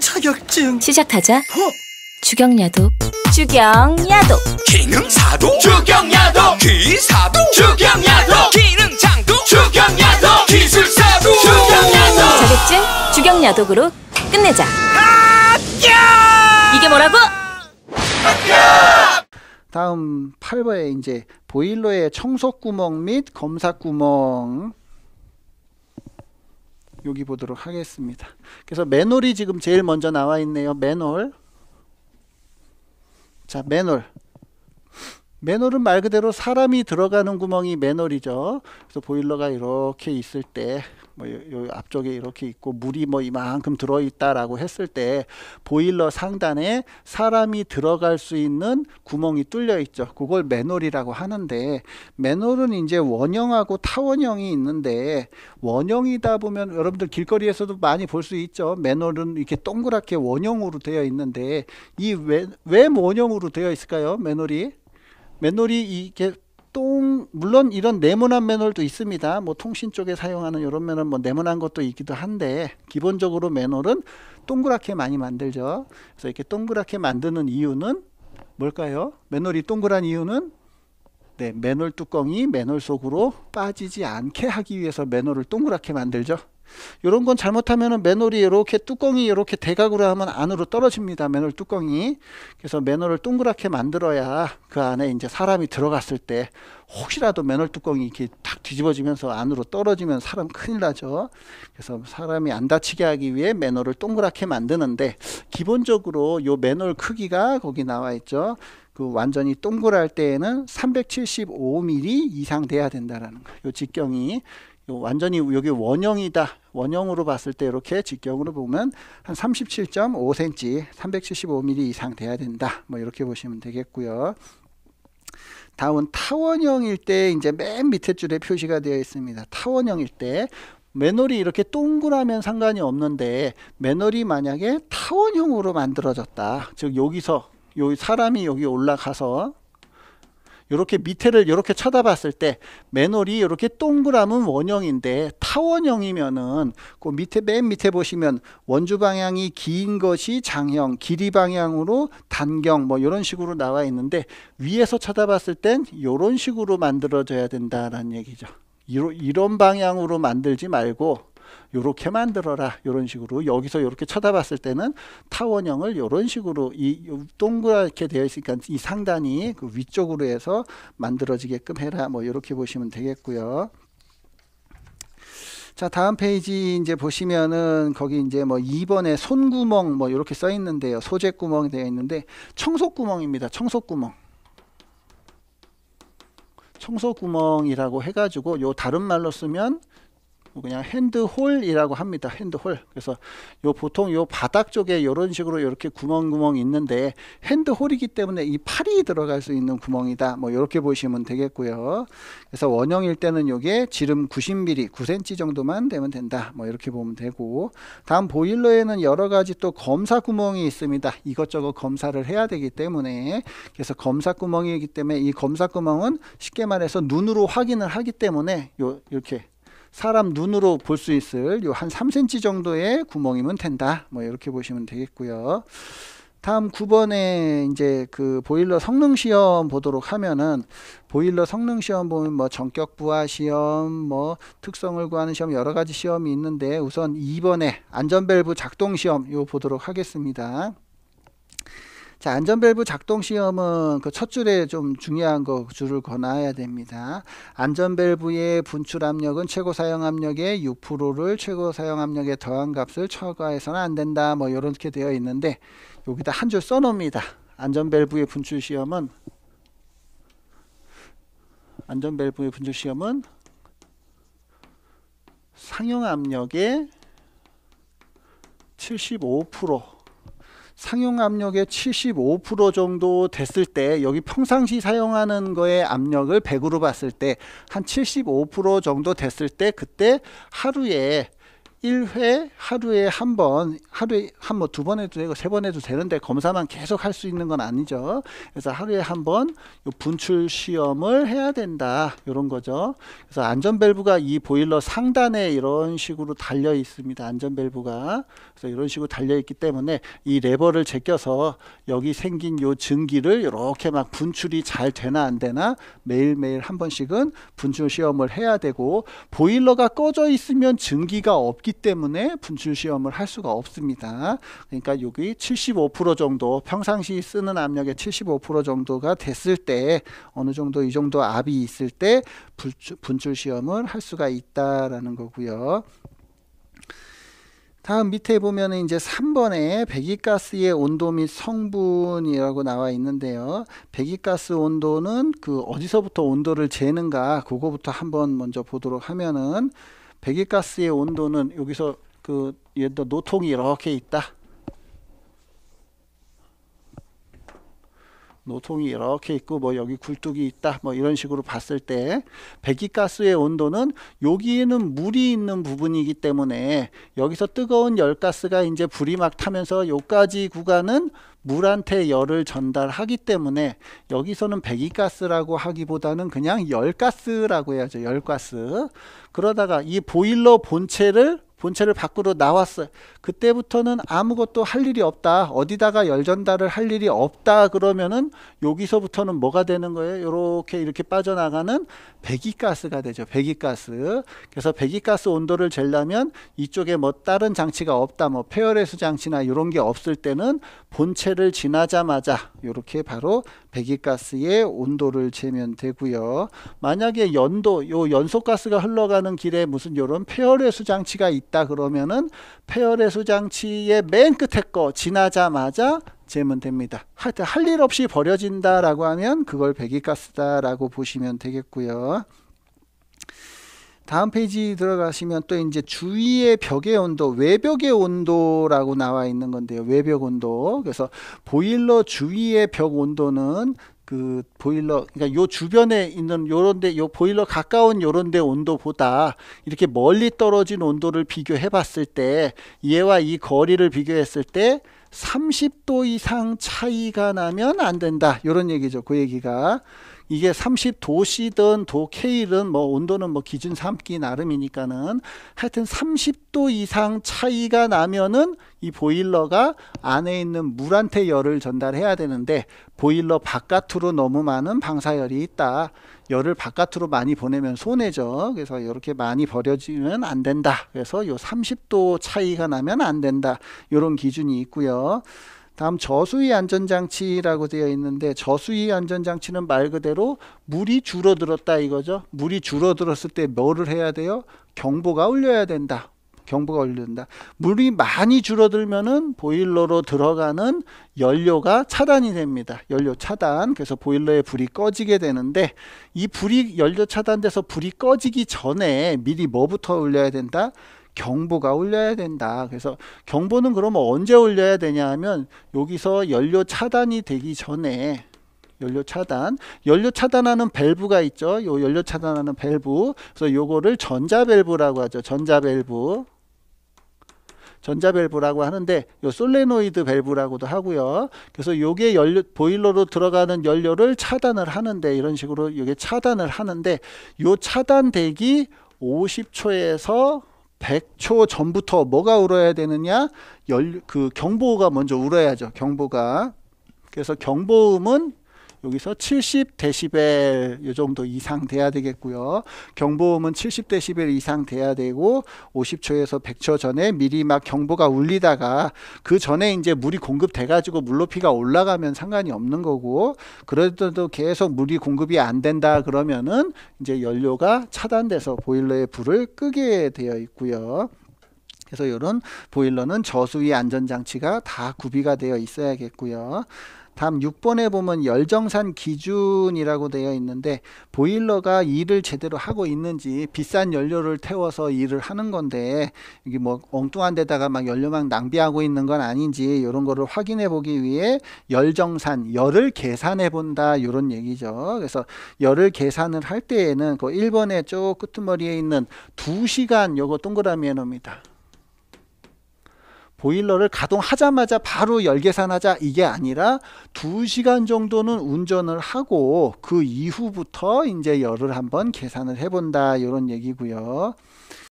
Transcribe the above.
자격증 시작하자 어? 주경야도 주경야도 기능사도 주경야도 기사도 주경야도 기능장도 주경야도 기술사도 주경야도 자격증 주경야독으로 끝내자 합 이게 뭐라고? 다음 8번에 이제 보일러의 청소구멍 및 검사구멍 여기 보도록 하겠습니다. 그래서 맨홀이 지금 제일 먼저 나와 있네요. 맨홀. 자, 맨홀. 맨홀은 말 그대로 사람이 들어가는 구멍이 맨홀이죠. 그래서 보일러가 이렇게 있을 때, 뭐요 앞쪽에 이렇게 있고 물이 뭐 이만큼 들어있다라고 했을 때 보일러 상단에 사람이 들어갈 수 있는 구멍이 뚫려 있죠. 그걸 맨홀이라고 하는데 맨홀은 이제 원형하고 타원형이 있는데 원형이다 보면 여러분들 길거리에서도 많이 볼 수 있죠. 맨홀은 이렇게 동그랗게 원형으로 되어 있는데 이 왜왜 원형으로 되어 있을까요? 맨홀이 맨홀이 이게 똥 물론 이런 네모난 맨홀도 있습니다. 뭐 통신 쪽에 사용하는 이런 맨홀 뭐 네모난 것도 있기도 한데 기본적으로 맨홀은 동그랗게 많이 만들죠. 그래서 이렇게 동그랗게 만드는 이유는 뭘까요? 맨홀이 동그란 이유는 네, 맨홀 뚜껑이 맨홀 속으로 빠지지 않게 하기 위해서 맨홀을 동그랗게 만들죠. 이런 건 잘못하면 맨홀이 이렇게 뚜껑이 이렇게 대각으로 하면 안으로 떨어집니다. 맨홀 뚜껑이. 그래서 맨홀을 동그랗게 만들어야 그 안에 이제 사람이 들어갔을 때 혹시라도 맨홀 뚜껑이 이렇게 탁 뒤집어지면서 안으로 떨어지면 사람 큰일 나죠. 그래서 사람이 안 다치게 하기 위해 맨홀을 동그랗게 만드는데 기본적으로 요 맨홀 크기가 거기 나와 있죠. 그 완전히 동그랄 때에는 375mm 이상 돼야 된다라는 거예요. 직경이 완전히 여기 원형이다 원형으로 봤을 때 이렇게 직경으로 보면 한 37.5cm, 375mm 이상 돼야 된다. 뭐 이렇게 보시면 되겠고요. 다음은 타원형일 때 이제 맨 밑에 줄에 표시가 되어 있습니다. 타원형일 때 맨홀이 이렇게 동그라면 상관이 없는데 맨홀이 만약에 타원형으로 만들어졌다. 즉 여기서 요 사람이 여기 올라가서 이렇게 밑에를 이렇게 쳐다봤을 때 맨홀이 이렇게 동그라면 원형인데 타원형이면은 그 밑에 맨 밑에 보시면 원주 방향이 긴 것이 장형, 길이 방향으로 단경 뭐 이런 식으로 나와 있는데 위에서 쳐다봤을 땐 이런 식으로 만들어져야 된다라는 얘기죠. 이런 방향으로 만들지 말고 요렇게 만들어라 요런 식으로 여기서 요렇게 쳐다봤을 때는 타원형을 요런 식으로 이 동그랗게 되어 있으니까 이 상단이 그 위쪽으로 해서 만들어지게끔 해라 뭐 요렇게 보시면 되겠고요 자 다음 페이지 이제 보시면은 거기 이제 뭐 2번에 손구멍 뭐 이렇게 써 있는데요 소재 구멍이 되어 있는데 청소 구멍입니다 청소 구멍 청소 구멍이라고 해가지고 요 다른 말로 쓰면 그냥 핸드홀이라고 합니다. 핸드홀. 그래서 요 보통 요 바닥 쪽에 이런 식으로 이렇게 구멍구멍 있는데 핸드홀이기 때문에 이 팔이 들어갈 수 있는 구멍이다. 뭐 이렇게 보시면 되겠고요. 그래서 원형일 때는 요게 지름 90mm, 9cm 정도만 되면 된다. 뭐 이렇게 보면 되고 다음 보일러에는 여러 가지 또 검사 구멍이 있습니다. 이것저것 검사를 해야 되기 때문에 그래서 검사 구멍이기 때문에 이 검사 구멍은 쉽게 말해서 눈으로 확인을 하기 때문에 요 이렇게 사람 눈으로 볼 수 있을 요 한 3cm 정도의 구멍이면 된다. 뭐 이렇게 보시면 되겠고요. 다음 9번에 이제 그 보일러 성능 시험 보도록 하면은 보일러 성능 시험 보면 뭐 전격 부하 시험, 뭐 특성을 구하는 시험 여러 가지 시험이 있는데 우선 2번에 안전밸브 작동 시험 요 보도록 하겠습니다. 자, 안전밸브 작동 시험은 그 첫 줄에 좀 중요한 거 줄을 거놔야 됩니다. 안전밸브의 분출 압력은 최고 사용 압력의 6%를 최고 사용 압력에 더한 값을 초과해서는 안 된다. 뭐 이렇게 되어 있는데 여기다 한 줄 써 놓습니다. 안전밸브의 분출 시험은 안전밸브의 분출 시험은 상용 압력의 75% 상용 압력의 75% 정도 됐을 때 여기 평상시 사용하는 거의 압력을 100으로 봤을 때 한 75% 정도 됐을 때 그때 하루에 1회 하루에 한 번, 하루에 한번두번 뭐 해도 되고 세 번 해도 되는데 검사만 계속 할 수 있는 건 아니죠. 그래서 하루에 한 번 분출 시험을 해야 된다. 이런 거죠. 그래서 안전밸브가 이 보일러 상단에 이런 식으로 달려 있습니다. 안전밸브가. 그래서 이런 식으로 달려 있기 때문에 이 레버를 제껴서 여기 생긴 요 증기를 이렇게 막 분출이 잘 되나 안 되나 매일매일 한 번씩은 분출 시험을 해야 되고 보일러가 꺼져 있으면 증기가 없기 없기 때문에 분출 시험을 할 수가 없습니다. 그러니까 여기 75% 정도 평상시 쓰는 압력의 75% 정도가 됐을 때 어느 정도 이 정도 압이 있을 때 분출 시험을 할 수가 있다라는 거고요. 다음 밑에 보면 이제 3번에 배기가스의 온도 및 성분이라고 나와 있는데요. 배기가스 온도는 그 어디서부터 온도를 재는가 그거부터 한번 먼저 보도록 하면은 배기가스의 온도는 여기서 그 얘도 노통이 이렇게 있다. 노통이 이렇게 있고 뭐 여기 굴뚝이 있다 뭐 이런 식으로 봤을 때 배기가스의 온도는 여기에는 물이 있는 부분이기 때문에 여기서 뜨거운 열가스가 이제 불이 막 타면서 여기까지 구간은 물한테 열을 전달하기 때문에 여기서는 배기가스라고 하기보다는 그냥 열가스라고 해야죠 열가스 그러다가 이 보일러 본체를 본체를 밖으로 나왔어요. 그때부터는 아무것도 할 일이 없다. 어디다가 열 전달을 할 일이 없다. 그러면은 여기서부터는 뭐가 되는 거예요? 이렇게 이렇게 빠져나가는 배기가스가 되죠. 배기가스. 그래서 배기가스 온도를 재려면 이쪽에 뭐 다른 장치가 없다. 뭐 폐열해수 장치나 이런 게 없을 때는 본체를 지나자마자 이렇게 바로 배기가스의 온도를 재면 되고요. 만약에 연도 요 연소 가스가 흘러가는 길에 무슨 요런 폐열해수 장치가 있다 그러면은 폐열해수 장치의 맨 끝에 거 지나자마자 재면 됩니다. 하여튼 할 일 없이 버려진다라고 하면 그걸 배기가스다라고 보시면 되겠고요. 다음 페이지 들어가시면 또 이제 주위의 벽의 온도, 외벽의 온도라고 나와 있는 건데요. 외벽 온도. 그래서 보일러 주위의 벽 온도는 그 보일러 그러니까 요 주변에 있는 요런데 요 보일러 가까운 요런데 온도보다 이렇게 멀리 떨어진 온도를 비교해 봤을 때 얘와 이 거리를 비교했을 때 30도 이상 차이가 나면 안 된다. 요런 얘기죠. 그 얘기가 이게 30도씨든 도케일은 뭐 온도는 뭐 기준 삼기 나름이니까는 하여튼 30도 이상 차이가 나면은 이 보일러가 안에 있는 물한테 열을 전달해야 되는데 보일러 바깥으로 너무 많은 방사열이 있다. 열을 바깥으로 많이 보내면 손해죠. 그래서 이렇게 많이 버려지면 안 된다. 그래서 요 30도 차이가 나면 안 된다. 요런 기준이 있고요. 다음 저수위 안전장치라고 되어 있는데 저수위 안전장치는 말 그대로 물이 줄어들었다 이거죠. 물이 줄어들었을 때 뭐를 해야 돼요? 경보가 울려야 된다. 경보가 울린다. 물이 많이 줄어들면은 보일러로 들어가는 연료가 차단이 됩니다. 연료 차단. 그래서 보일러에 불이 꺼지게 되는데 이 불이 연료 차단돼서 불이 꺼지기 전에 미리 뭐부터 울려야 된다? 경보가 울려야 된다. 그래서 경보는 그러면 언제 울려야 되냐 하면 여기서 연료 차단이 되기 전에 연료 차단, 연료 차단하는 밸브가 있죠. 요 연료 차단하는 밸브. 그래서 요거를 전자 밸브라고 하죠. 전자 밸브. 전자 밸브라고 하는데 요 솔레노이드 밸브라고도 하고요. 그래서 요게 연료 보일러로 들어가는 연료를 차단을 하는데 이런 식으로 요게 차단을 하는데 요 차단되기 50초에서 100초 전부터 뭐가 울어야 되느냐? 열, 그 경보가 먼저 울어야죠. 경보가. 그래서 경보음은 여기서 70데시벨 요 정도 이상 돼야 되겠고요. 경보음은 70데시벨 이상 돼야 되고 50초에서 100초 전에 미리 막 경보가 울리다가 그 전에 이제 물이 공급돼 가지고 물 높이가 올라가면 상관이 없는 거고 그래도 계속 물이 공급이 안 된다 그러면은 이제 연료가 차단돼서 보일러의 불을 끄게 되어 있고요. 그래서 이런 보일러는 저수위 안전장치가 다 구비가 되어 있어야겠고요. 다음 6번에 보면 열정산 기준이라고 되어 있는데 보일러가 일을 제대로 하고 있는지 비싼 연료를 태워서 일을 하는 건데 이게 뭐 엉뚱한 데다가 막 연료만 낭비하고 있는 건 아닌지 이런 거를 확인해 보기 위해 열정산 열을 계산해 본다 이런 얘기죠. 그래서 열을 계산을 할 때에는 그 1번에 쭉 끝머리에 있는 2시간 요거 동그라미 해 놓습니다. 보일러를 가동하자마자 바로 열 계산하자 이게 아니라 두시간 정도는 운전을 하고 그 이후부터 이제 열을 한번 계산을 해본다 이런 얘기고요.